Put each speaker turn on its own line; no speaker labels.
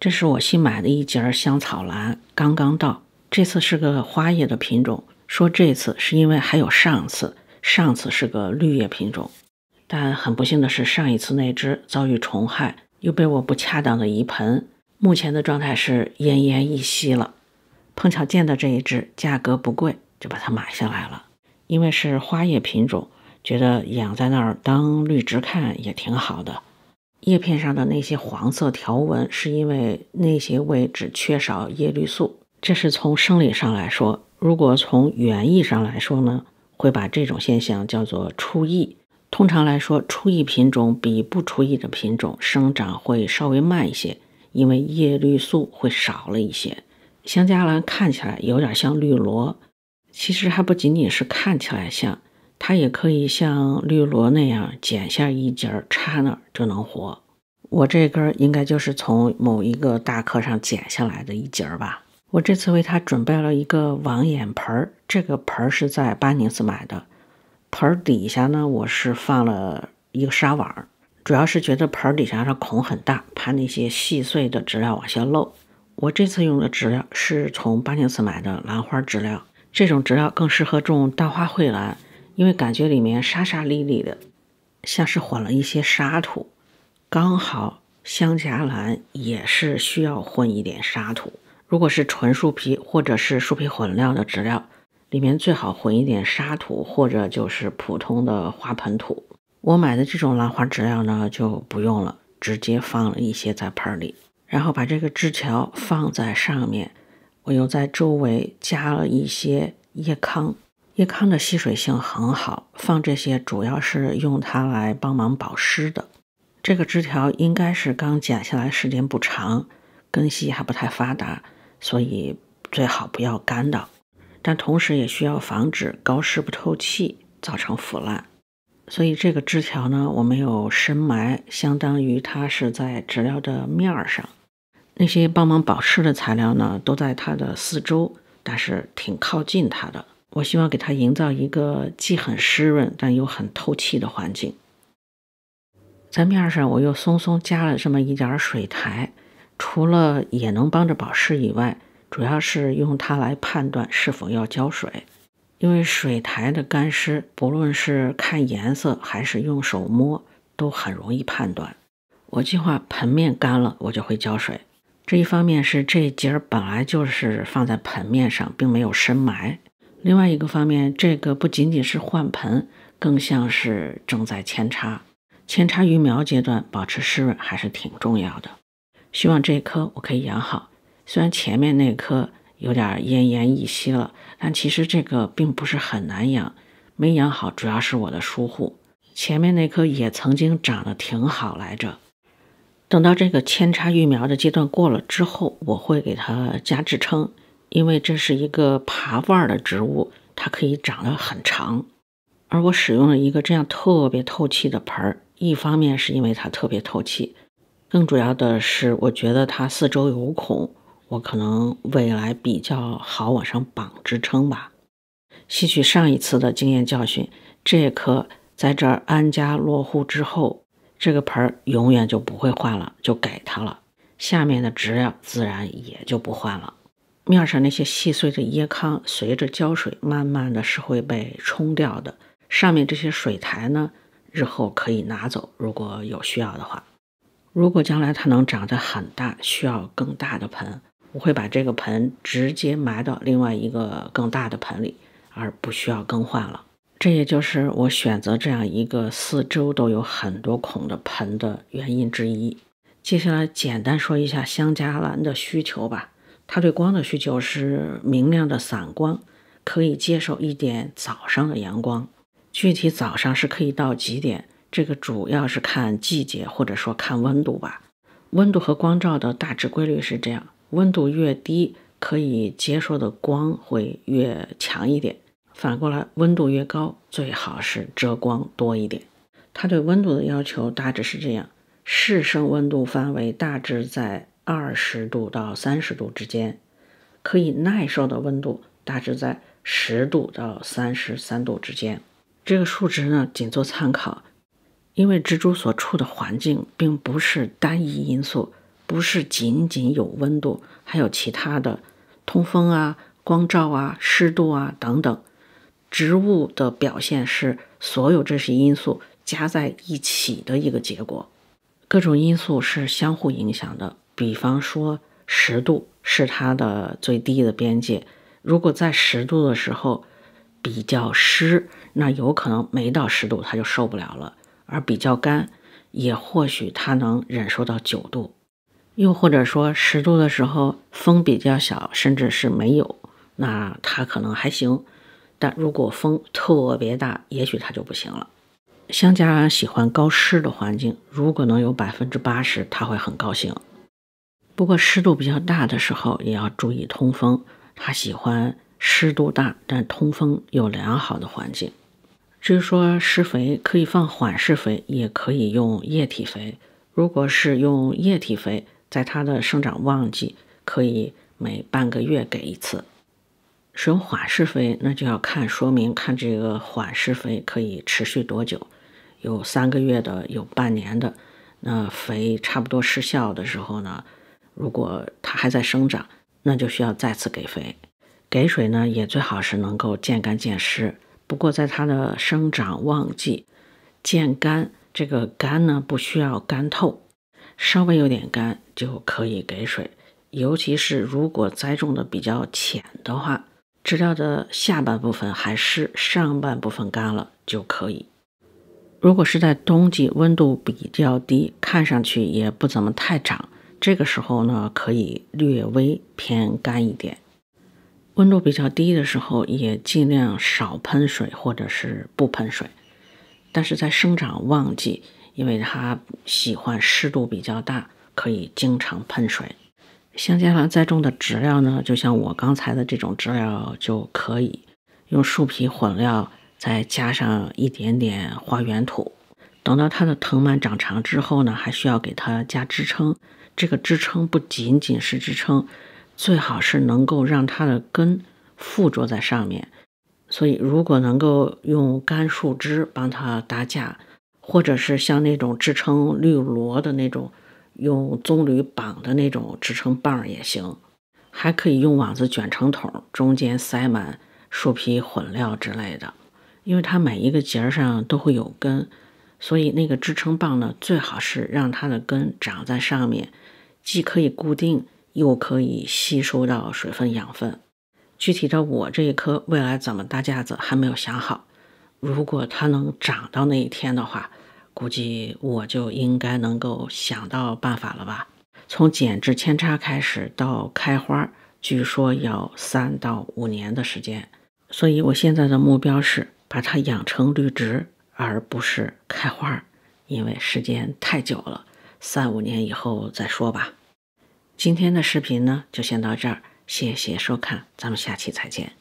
这是我新买的一节香草兰，刚刚到。这次是个花叶的品种，说这次是因为还有上次，上次是个绿叶品种，但很不幸的是，上一次那只遭遇虫害，又被我不恰当的移盆，目前的状态是奄奄一息了。碰巧见到这一只，价格不贵，就把它买下来了。因为是花叶品种，觉得养在那儿当绿植看也挺好的。叶片上的那些黄色条纹，是因为那些位置缺少叶绿素。这是从生理上来说，如果从园艺上来说呢，会把这种现象叫做“出叶”。通常来说，出叶品种比不出叶的品种生长会稍微慢一些，因为叶绿素会少了一些。香荚兰看起来有点像绿萝，其实还不仅仅是看起来像。它也可以像绿萝那样剪下一节插那儿就能活。我这根应该就是从某一个大棵上剪下来的一节吧。我这次为它准备了一个网眼盆儿，这个盆儿是在巴宁斯买的。盆儿底下呢，我是放了一个纱网，主要是觉得盆底下的孔很大，怕那些细碎的植料往下漏。我这次用的植料是从巴宁斯买的兰花植料，这种植料更适合种大花蕙兰。因为感觉里面沙沙粒粒的，像是混了一些沙土，刚好香荚兰也是需要混一点沙土。如果是纯树皮或者是树皮混料的植料，里面最好混一点沙土或者就是普通的花盆土。我买的这种兰花植料呢就不用了，直接放了一些在盆里，然后把这个枝条放在上面，我又在周围加了一些叶糠。椰糠的吸水性很好，放这些主要是用它来帮忙保湿的。这个枝条应该是刚剪下来，时间不长，根系还不太发达，所以最好不要干的。但同时也需要防止高湿不透气造成腐烂，所以这个枝条呢我没有深埋，相当于它是在植料的面儿上。那些帮忙保湿的材料呢都在它的四周，但是挺靠近它的。我希望给它营造一个既很湿润但又很透气的环境。在面上我又松松加了这么一点儿水苔，除了也能帮着保湿以外，主要是用它来判断是否要浇水。因为水苔的干湿，不论是看颜色还是用手摸，都很容易判断。我计划盆面干了，我就会浇水。这一方面是这节节本来就是放在盆面上，并没有深埋。另外一个方面，这个不仅仅是换盆，更像是正在扦插。扦插育苗阶段保持湿润还是挺重要的。希望这棵我可以养好。虽然前面那棵有点奄奄一息了，但其实这个并不是很难养。没养好主要是我的疏忽。前面那棵也曾经长得挺好来着。等到这个扦插育苗的阶段过了之后，我会给它加支撑。因为这是一个爬腕的植物，它可以长得很长。而我使用了一个这样特别透气的盆儿，一方面是因为它特别透气，更主要的是我觉得它四周有孔，我可能未来比较好往上绑支撑吧。吸取上一次的经验教训，这棵在这儿安家落户之后，这个盆儿永远就不会换了，就给它了。下面的植料自然也就不换了。面上那些细碎的椰糠，随着浇水，慢慢的是会被冲掉的。上面这些水苔呢，日后可以拿走，如果有需要的话。如果将来它能长得很大，需要更大的盆，我会把这个盆直接埋到另外一个更大的盆里，而不需要更换了。这也就是我选择这样一个四周都有很多孔的盆的原因之一。接下来简单说一下香荚兰的需求吧。它对光的需求是明亮的散光，可以接受一点早上的阳光。具体早上是可以到几点？这个主要是看季节或者说看温度吧。温度和光照的大致规律是这样：温度越低，可以接受的光会越强一点；反过来，温度越高，最好是遮光多一点。它对温度的要求大致是这样：适生温度范围大致在。二十度到三十度之间，可以耐受的温度大致在十度到三十三度之间。这个数值呢，仅做参考，因为植株所处的环境并不是单一因素，不是仅仅有温度，还有其他的通风啊、光照啊、湿度啊等等。植物的表现是所有这些因素加在一起的一个结果，各种因素是相互影响的。比方说十度是它的最低的边界，如果在十度的时候比较湿，那有可能没到十度它就受不了了；而比较干，也或许它能忍受到九度。又或者说十度的时候风比较小，甚至是没有，那它可能还行；但如果风特别大，也许它就不行了。香加喜欢高湿的环境，如果能有百分之八十，它会很高兴。不过湿度比较大的时候也要注意通风。它喜欢湿度大但通风又良好的环境。至于说施肥，可以放缓释肥，也可以用液体肥。如果是用液体肥，在它的生长旺季，可以每半个月给一次。使用缓释肥，那就要看说明，看这个缓释肥可以持续多久。有三个月的，有半年的。那肥差不多失效的时候呢？如果它还在生长，那就需要再次给肥、给水呢，也最好是能够见干见湿。不过在它的生长旺季，见干这个干呢不需要干透，稍微有点干就可以给水。尤其是如果栽种的比较浅的话，植料的下半部分还湿，上半部分干了就可以。如果是在冬季，温度比较低，看上去也不怎么太长。这个时候呢，可以略微偏干一点，温度比较低的时候，也尽量少喷水或者是不喷水。但是在生长旺季，因为它喜欢湿度比较大，可以经常喷水。香荚兰栽种的植料呢，就像我刚才的这种植料就可以用树皮混料，再加上一点点花园土。等到它的藤蔓长长之后呢，还需要给它加支撑。这个支撑不仅仅是支撑，最好是能够让它的根附着在上面。所以，如果能够用干树枝帮它搭架，或者是像那种支撑绿萝的那种，用棕榈绑的那种支撑棒也行。还可以用网子卷成桶，中间塞满树皮混料之类的，因为它每一个节儿上都会有根。所以那个支撑棒呢，最好是让它的根长在上面，既可以固定，又可以吸收到水分养分。具体到我这一棵，未来怎么搭架子还没有想好。如果它能长到那一天的话，估计我就应该能够想到办法了吧。从剪枝扦插开始到开花，据说要三到五年的时间。所以我现在的目标是把它养成绿植。而不是开花，因为时间太久了，三五年以后再说吧。今天的视频呢，就先到这儿，谢谢收看，咱们下期再见。